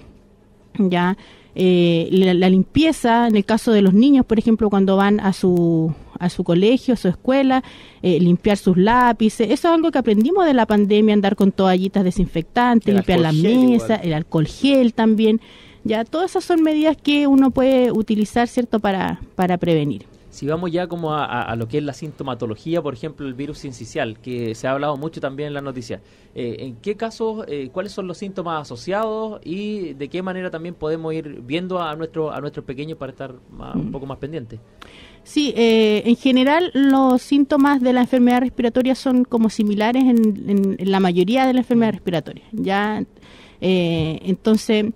E: ¿ya? Eh, la, limpieza, en el caso de los niños, por ejemplo, cuando van a su, a su colegio, a su escuela, eh, limpiar sus lápices. Eso es algo que aprendimos de la pandemia, andar con toallitas desinfectantes, limpiar la mesa, el alcohol gel también. Ya, todas esas son medidas que uno puede utilizar, ¿cierto?, para, para prevenir.
C: Si vamos ya como a, lo que es la sintomatología, por ejemplo, el virus sincicial, que se ha hablado mucho también en la noticia. Eh, ¿en qué casos, eh, cuáles son los síntomas asociados y de qué manera también podemos ir viendo a, nuestro, a nuestros pequeños para estar un mm. poco más pendiente?
E: Sí, eh, en general los síntomas de la enfermedad respiratoria son como similares en, la mayoría de las enfermedades mm. respiratorias. Ya, entonces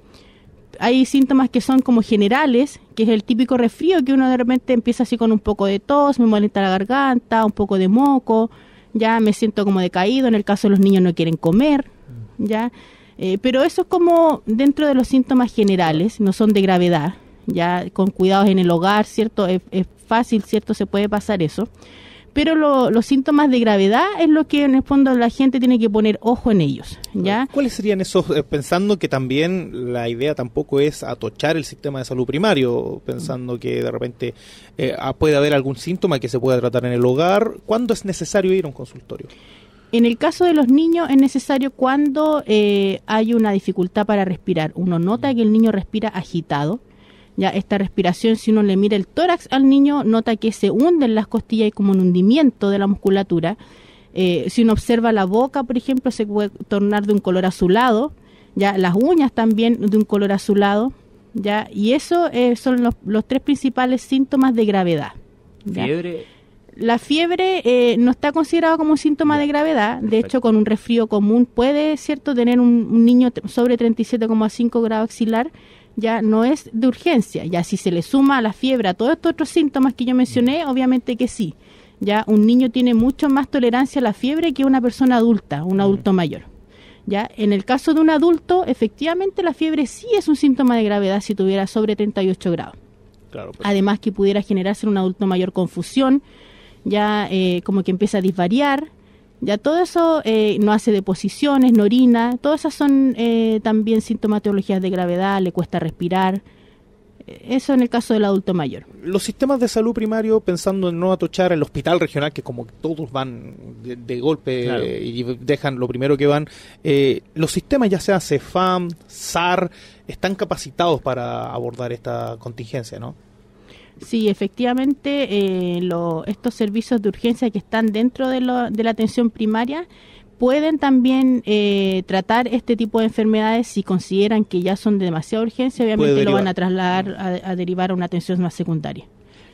E: hay síntomas que son como generales, que es el típico resfrío que uno de repente empieza así con un poco de tos, me molesta la garganta, un poco de moco, ya me siento como decaído, en el caso de los niños no quieren comer, ya. Eh, pero eso es como dentro de los síntomas generales, no son de gravedad, ya con cuidados en el hogar, ¿cierto? Es, es fácil, ¿cierto? Se puede pasar eso pero los síntomas de gravedad es lo que en el fondo la gente tiene que poner ojo en ellos. ¿ya?
B: ¿Cuáles serían esos, eh, pensando que también la idea tampoco es atochar el sistema de salud primario, pensando que de repente eh, puede haber algún síntoma que se pueda tratar en el hogar? ¿Cuándo es necesario ir a un consultorio?
E: En el caso de los niños es necesario cuando eh, hay una dificultad para respirar. Uno nota que el niño respira agitado, ya esta respiración, si uno le mira el tórax al niño, nota que se hunden las costillas y como un hundimiento de la musculatura. Eh, si uno observa la boca, por ejemplo, se puede tornar de un color azulado, ya las uñas también de un color azulado, ya y eso eh, son los, tres principales síntomas de gravedad. Fiebre. La fiebre eh, no está considerada como un síntoma de gravedad, de hecho con un resfrío común puede, cierto, tener un, un niño sobre 37,5 grados axilar ya no es de urgencia. Ya si se le suma a la fiebre, a todos estos otros síntomas que yo mencioné, obviamente que sí. Ya un niño tiene mucho más tolerancia a la fiebre que una persona adulta, un adulto mm. mayor. Ya en el caso de un adulto, efectivamente la fiebre sí es un síntoma de gravedad si tuviera sobre 38 grados. Claro, pues. Además que pudiera generarse en un adulto mayor confusión, ya eh, como que empieza a disvariar, ya todo eso eh, no hace deposiciones, no orina, todas esas son eh, también sintomatologías de gravedad, le cuesta respirar. Eh, eso en el caso del adulto mayor.
B: Los sistemas de salud primario, pensando en no atochar el hospital regional, que como todos van de, golpe eh, y dejan lo primero que van, los sistemas ya sea CEFAM, SAR, están capacitados para abordar esta contingencia, ¿no?
E: Sí, efectivamente, eh, estos servicios de urgencia que están dentro de, la atención primaria pueden también eh, tratar este tipo de enfermedades si consideran que ya son de demasiada urgencia, obviamente lo van a trasladar a, derivar a una atención más secundaria.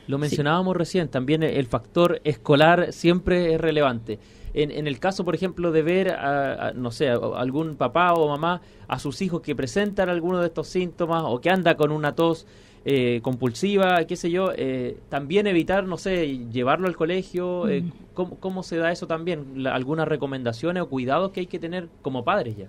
C: Lo mencionábamos recién, también el factor escolar siempre es relevante. En, el caso, por ejemplo, de ver, a, no sé, algún papá o mamá a sus hijos que presentan alguno de estos síntomas o que anda con una tos, eh, compulsiva, qué sé yo, eh, también evitar, no sé, llevarlo al colegio, eh, ¿cómo, se da eso también? ¿Algunas recomendaciones o cuidados que hay que tener como padres ya?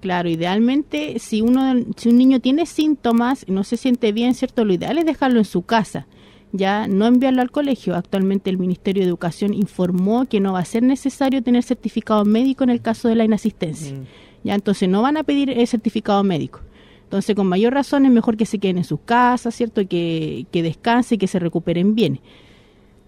E: Claro, idealmente si uno si un niño tiene síntomas no se siente bien, cierto, lo ideal es dejarlo en su casa, ya no enviarlo al colegio. Actualmente el Ministerio de Educación informó que no va a ser necesario tener certificado médico en el caso de la inasistencia. Mm. Ya entonces no van a pedir el certificado médico entonces, con mayor razón es mejor que se queden en sus casas, ¿cierto? Que, que y que se recuperen bien.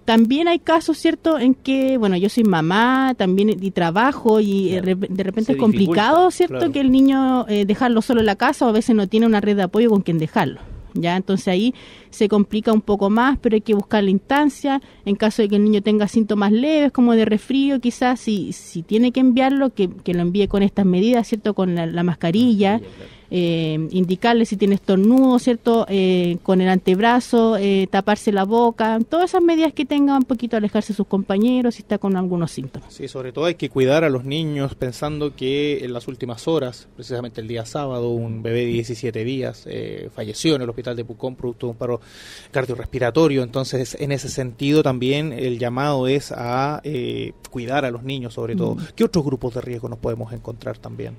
E: También hay casos, ¿cierto?, en que, bueno, yo soy mamá también y trabajo y eh, de repente es complicado, ¿cierto?, que el niño eh, dejarlo solo en la casa o a veces no tiene una red de apoyo con quien dejarlo. ¿ya? Entonces ahí se complica un poco más, pero hay que buscar la instancia. En caso de que el niño tenga síntomas leves, como de resfrío, quizás si, si tiene que enviarlo, que, lo envíe con estas medidas, ¿cierto? Con la, mascarilla eh, indicarle si tiene estornudo, ¿cierto? Eh, con el antebrazo, eh, taparse la boca, todas esas medidas que tenga, un poquito alejarse de sus compañeros si está con algunos síntomas.
B: Sí, sobre todo hay que cuidar a los niños pensando que en las últimas horas, precisamente el día sábado, un bebé de 17 días eh, falleció en el hospital de Pucón producto de un paro cardiorrespiratorio. Entonces, en ese sentido también el llamado es a cuidar a los niños sobre todo. Mm. ¿Qué otros grupos de riesgo nos podemos encontrar también?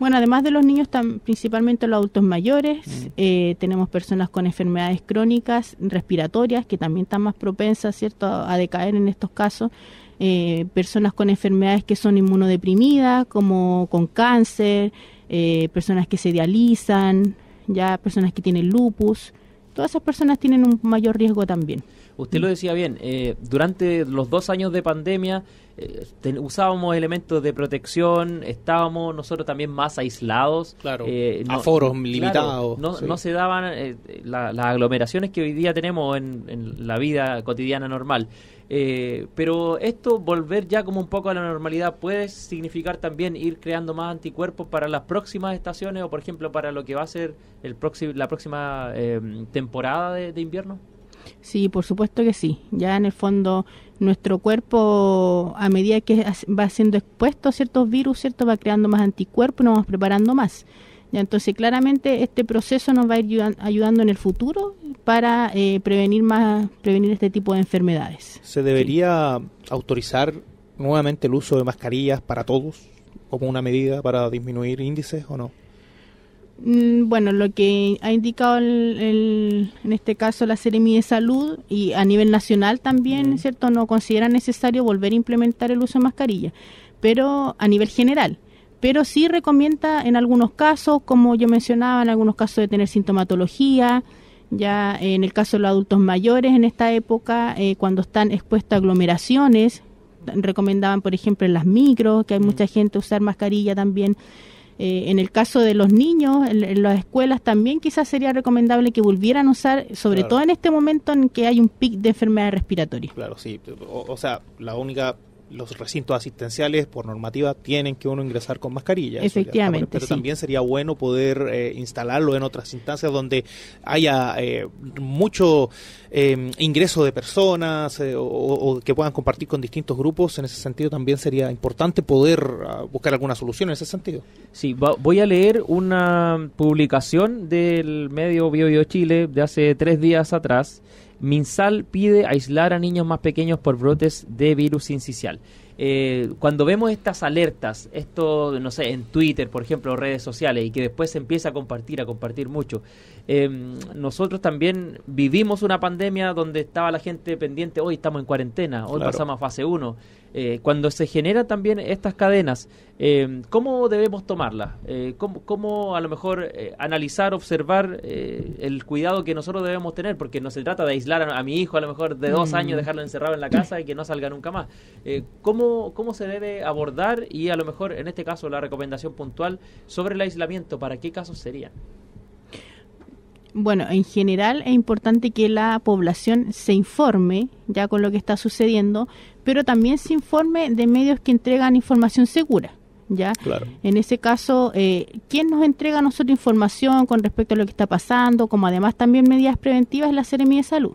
E: Bueno, además de los niños, principalmente los adultos mayores, mm. eh, tenemos personas con enfermedades crónicas, respiratorias, que también están más propensas, ¿cierto?, a, decaer en estos casos. Eh, personas con enfermedades que son inmunodeprimidas, como con cáncer, eh, personas que se dializan, ya personas que tienen lupus. Todas esas personas tienen un mayor riesgo también.
C: Usted lo decía bien, eh, durante los dos años de pandemia eh, usábamos elementos de protección, estábamos nosotros también más aislados. Claro, eh, aforos limitados. no, se daban eh, las aglomeraciones que hoy día tenemos en, la vida cotidiana normal. pero esto, volver ya como un poco a la normalidad, puede significar también ir creando más anticuerpos para las próximas estaciones o, por ejemplo, para lo que va a ser el la próxima temporada de invierno.
E: Sí, por supuesto que sí. Ya en el fondo nuestro cuerpo a medida que va siendo expuesto a ciertos virus, cierto, va creando más anticuerpos, nos vamos preparando más. Ya entonces claramente este proceso nos va a ir ayudando en el futuro para eh, prevenir más prevenir este tipo de enfermedades.
B: ¿Se debería autorizar nuevamente el uso de mascarillas para todos como una medida para disminuir índices o no?
E: Mm, bueno, lo que ha indicado el, en este caso la Seremi de Salud y a nivel nacional también, ¿cierto? No considera necesario volver a implementar el uso de mascarilla, pero a nivel general. Pero sí recomienda en algunos casos, como yo mencionaba, en algunos casos de tener sintomatología, ya en el caso de los adultos mayores en esta época, eh, cuando están expuestos a aglomeraciones, recomendaban, por ejemplo, en las micros, que hay mm. mucha gente usar mascarilla también eh, en el caso de los niños, en, las escuelas también quizás sería recomendable que volvieran a usar, sobre todo en este momento en que hay un pic de enfermedades respiratorias. Claro,
B: sí. o sea, la única los recintos asistenciales por normativa tienen que uno ingresar con mascarilla. Efectivamente. pero también sería bueno poder eh, instalarlo en otras instancias donde haya eh, mucho em, ingreso de personas eh, o, que puedan compartir con distintos grupos. En ese sentido también sería importante poder ah, buscar alguna solución en ese sentido. Sí,
C: voy a leer una publicación del medio Bio, Bio Chile de hace tres días atrás Minsal pide aislar a niños más pequeños por brotes de virus incisional. Eh, cuando vemos estas alertas, esto, no sé, en Twitter, por ejemplo, redes sociales, y que después se empieza a compartir, a compartir mucho, em, nosotros también vivimos una pandemia donde estaba la gente pendiente, hoy estamos en cuarentena, hoy pasamos a fase 1. Eh, cuando se generan también estas cadenas, eh, ¿cómo debemos tomarlas? Eh, ¿cómo, a lo mejor analizar, observar el cuidado que nosotros debemos tener? Porque no se trata de aislar a, mi hijo a lo mejor de dos años, mm. dejarlo encerrado en la casa y que no salga nunca más. ¿cómo, ¿Cómo se debe abordar y a lo mejor en este caso la recomendación puntual sobre el aislamiento? ¿Para qué casos serían?
E: Bueno, en general es importante que la población se informe ya con lo que está sucediendo, pero también se informe de medios que entregan información segura. ¿ya? Claro. En ese caso, eh, ¿quién nos entrega a nosotros información con respecto a lo que está pasando? Como además también medidas preventivas la Seremia de Salud.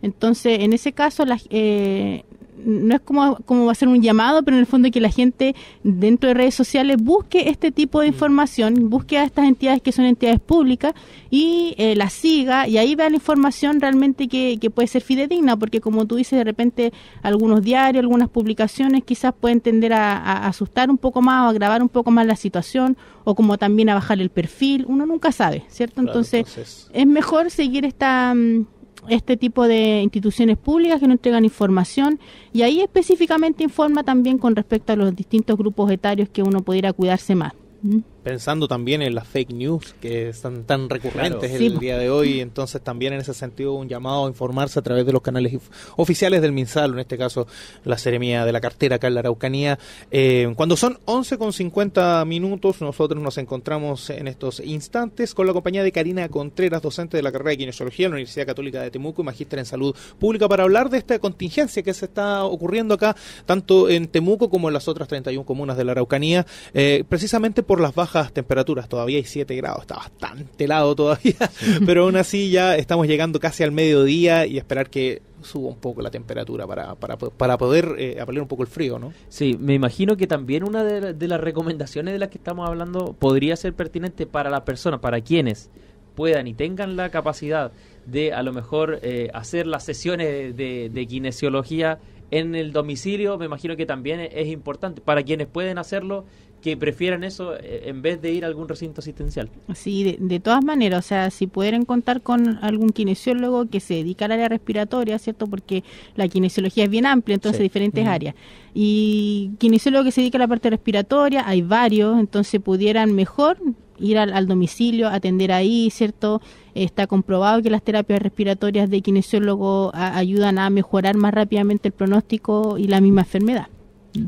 E: Entonces, en ese caso, las... Eh, no es como, como va a ser un llamado, pero en el fondo que la gente dentro de redes sociales busque este tipo de información, busque a estas entidades que son entidades públicas y eh, las siga y ahí vea la información realmente que, puede ser fidedigna, porque como tú dices, de repente algunos diarios, algunas publicaciones quizás pueden tender a, asustar un poco más o agravar un poco más la situación o como también a bajar el perfil, uno nunca sabe, ¿cierto? entonces, es mejor seguir esta... Mm, este tipo de instituciones públicas que no entregan información y ahí específicamente informa también con respecto a los distintos grupos etarios que uno pudiera cuidarse más. ¿Mm?
B: pensando también en las fake news que están tan recurrentes en el día de hoy, entonces también en ese sentido un llamado a informarse a través de los canales oficiales del MinSal, en este caso la seremía de la Cartera acá en la Araucanía. Eh, cuando son 11.50 minutos, nosotros nos encontramos en estos instantes con la compañía de Karina Contreras, docente de la carrera de Kinesiología en la Universidad Católica de Temuco y magíster en Salud Pública, para hablar de esta contingencia que se está ocurriendo acá, tanto en Temuco como en las otras 31 comunas de la Araucanía, eh, precisamente por las bajas temperaturas, todavía hay 7 grados, está bastante helado todavía, pero aún así ya estamos llegando casi al mediodía y esperar que suba un poco la temperatura para, para, para poder eh,
C: un poco el frío, ¿no? Sí, me imagino que también una de, las recomendaciones de las que estamos hablando podría ser pertinente para las personas, para quienes puedan y tengan la capacidad de a lo mejor eh, hacer las sesiones de, de, kinesiología en el domicilio, me imagino que también es importante para quienes pueden hacerlo que prefieran eso eh, en vez de ir a algún recinto asistencial.
E: Sí, de, todas maneras, o sea, si pudieran contar con algún kinesiólogo que se dedica al área respiratoria, ¿cierto? Porque la kinesiología es bien amplia, entonces diferentes áreas. Y kinesiólogo que se dedica a la parte respiratoria, hay varios, entonces pudieran mejor ir al, domicilio, atender ahí, ¿cierto? Está comprobado que las terapias respiratorias de kinesiólogo ayudan a mejorar más rápidamente el pronóstico y la misma enfermedad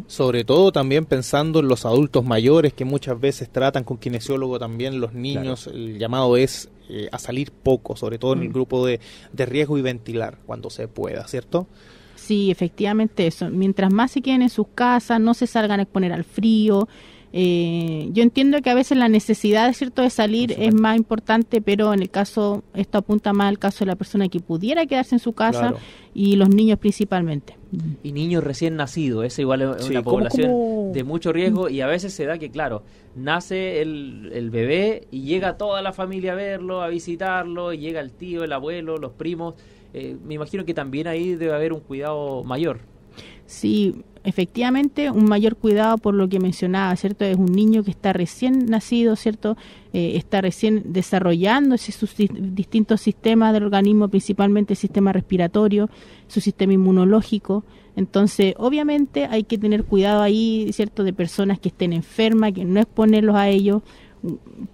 B: sobre todo también pensando en los adultos mayores que muchas veces tratan con kinesiólogo también los niños, el llamado es eh, a salir poco, sobre todo en el mm. grupo de, de, riesgo y ventilar cuando se pueda, ¿cierto?
E: Sí, efectivamente eso. Mientras más se queden en sus casas, no se salgan a exponer al frío, eh, yo entiendo que a veces la necesidad, ¿cierto?, de salir es más importante, pero en el caso, esto apunta más al caso de la persona que pudiera quedarse en su casa y los niños principalmente.
C: Y niños recién nacidos, esa igual es una población de mucho riesgo y a veces se da que, claro, nace el, bebé y llega toda la familia a verlo, a visitarlo, y llega el tío, el abuelo, los primos. Eh, me imagino que también ahí debe haber un cuidado mayor.
E: Sí, efectivamente un mayor cuidado por lo que mencionaba, ¿cierto? Es un niño que está recién nacido, ¿cierto? Eh, está recién desarrollando sus distintos sistemas del organismo, principalmente el sistema respiratorio, su sistema inmunológico. Entonces, obviamente hay que tener cuidado ahí, ¿cierto? De personas que estén enfermas, que no exponerlos a ellos,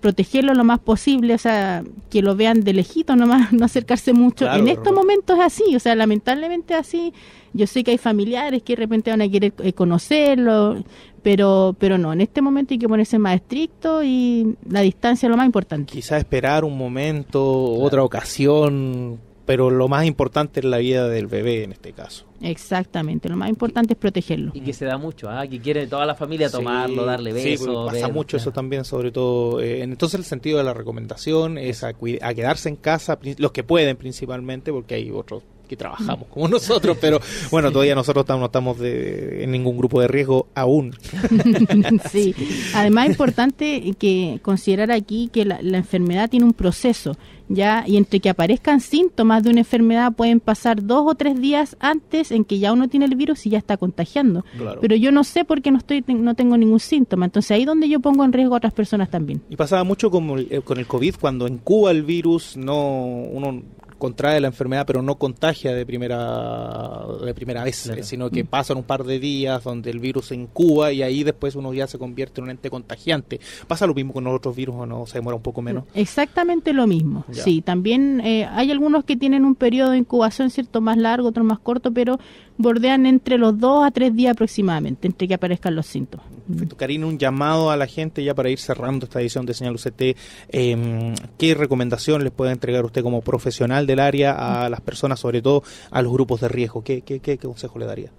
E: protegerlo lo más posible, o sea, que lo vean de lejito nomás, no acercarse mucho. en estos momentos es así, o sea, lamentablemente es así. Yo sé que hay familiares que de repente van a querer eh, conocerlo, pero pero no, en este momento hay que ponerse más estricto y la distancia es lo más importante. Quizá
B: esperar un momento, otra ocasión, pero lo más importante es la vida del bebé en este caso.
E: Exactamente, lo más importante es protegerlo. Y que se da mucho, ¿ah? que quiere toda la familia
C: tomarlo, darle besos. Sí, pasa mucho eso
B: también, sobre todo. Eh, entonces el sentido de la recomendación es a, quedarse en casa, los que pueden principalmente, porque hay otros que trabajamos como mm. nosotros, pero bueno, todavía nosotros no estamos de, en ningún grupo de riesgo aún.
E: sí, además es importante que considerar aquí que la enfermedad tiene un proceso ¿ya? Y entre que aparezcan síntomas de una enfermedad pueden pasar dos o tres días antes en que ya uno tiene el virus y ya está contagiando. Pero yo no sé por qué no, estoy, no tengo ningún síntoma. Entonces ahí es donde yo pongo en riesgo a otras personas también.
B: Y pasaba mucho con el, eh, con el COVID, cuando en Cuba el virus no uno contrae la enfermedad pero no contagia de primera, de primera vez, sino que mm. pasan un par de días donde el virus se incuba y ahí después uno ya se convierte en un ente contagiante. ¿Pasa lo mismo con los otros virus o no? ¿Se demora un poco menos?
E: Exactamente lo mismo, sí. También eh, hay algunos que tienen un periodo de incubación, ¿cierto? Más largo, otro más corto, pero bordean entre los dos a tres días aproximadamente, entre que aparezcan los síntomas.
B: Karina, un llamado a la gente ya para ir cerrando esta edición de Señal UCT. Em, ¿Qué recomendación les puede entregar usted como profesional del área a las personas, sobre todo a los grupos de riesgo? ¿Qué, consejo le daría?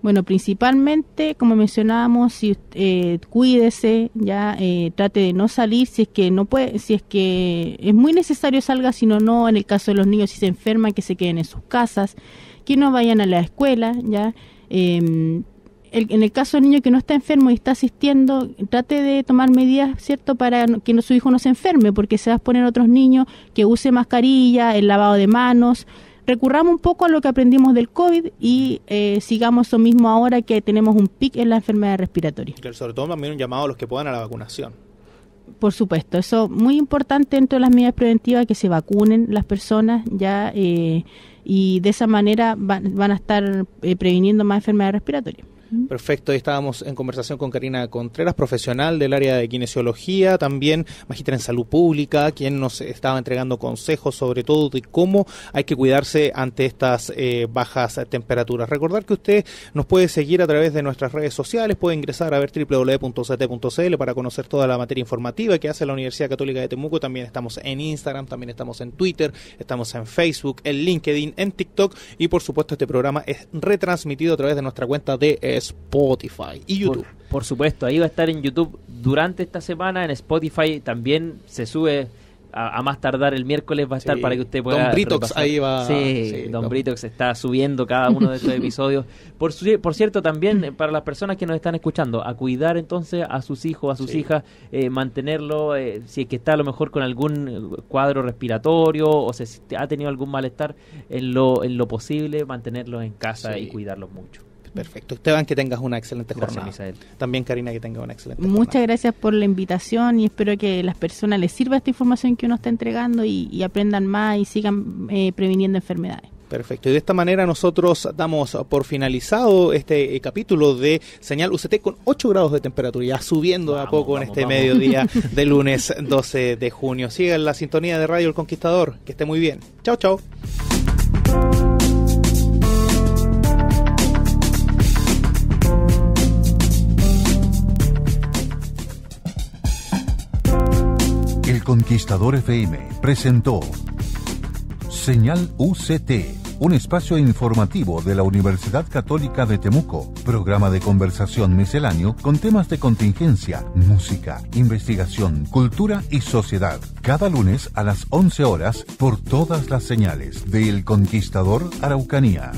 E: Bueno, principalmente, como mencionábamos, si, eh, cuídese, ya eh, trate de no salir si es que no puede, si es que es muy necesario salga, si no no. En el caso de los niños, si se enferman, que se queden en sus casas que no vayan a la escuela, ¿ya? Em, en el caso del niño que no está enfermo y está asistiendo, trate de tomar medidas, ¿cierto?, para que no, su hijo no se enferme, porque se va a exponer otros niños, que use mascarilla, el lavado de manos. Recurramos un poco a lo que aprendimos del COVID y eh, sigamos eso mismo ahora que tenemos un pic en la enfermedad respiratoria.
B: sobre todo también un llamado a los que puedan a la vacunación.
E: Por supuesto, eso muy importante dentro de las medidas preventivas que se vacunen las personas ya eh, y de esa manera van, van a estar eh, previniendo más enfermedades respiratorias.
B: Perfecto, ahí estábamos en conversación con Karina Contreras, profesional del área de kinesiología, también magistra en salud pública, quien nos estaba entregando consejos sobre todo de cómo hay que cuidarse ante estas eh, bajas temperaturas. Recordar que usted nos puede seguir a través de nuestras redes sociales, puede ingresar a ver www.ct.cl para conocer toda la materia informativa que hace la Universidad Católica de Temuco, también estamos en Instagram, también estamos en Twitter, estamos en Facebook, en LinkedIn, en TikTok y por supuesto este programa es retransmitido a través de nuestra cuenta
C: de... Eh, Spotify y YouTube. Por, supuesto, ahí va a estar en YouTube durante esta semana. En Spotify también se sube. A, más tardar el miércoles va a estar para que usted pueda. Don Britox ahí va. Sí, Don, Britox está subiendo cada uno de estos episodios. Por, cierto, también eh, para las personas que nos están escuchando, a cuidar entonces a sus hijos, a sus hijas, eh, mantenerlo, eh, si es que está a lo mejor con algún eh, cuadro respiratorio o se, si ha tenido algún malestar, en lo, en lo posible, mantenerlos en casa y cuidarlos mucho. Perfecto. Esteban, que tengas una excelente jornada. También Karina, que tenga una excelente
E: Muchas jornada. Muchas gracias por la invitación y espero que las personas les sirva esta información que uno está entregando y, aprendan más y sigan eh, previniendo enfermedades.
B: Perfecto. Y de esta manera nosotros damos por finalizado este eh, capítulo de Señal UCT con 8 grados de temperatura, ya subiendo a poco en este mediodía de lunes 12 de junio. Sigan la sintonía de Radio El Conquistador. Que esté muy bien. Chao, chao.
A: Conquistador FM presentó Señal UCT, un espacio informativo de la Universidad Católica de Temuco, programa de conversación misceláneo con temas de contingencia, música, investigación, cultura y sociedad, cada lunes a las 11 horas por todas las señales de El Conquistador Araucanía.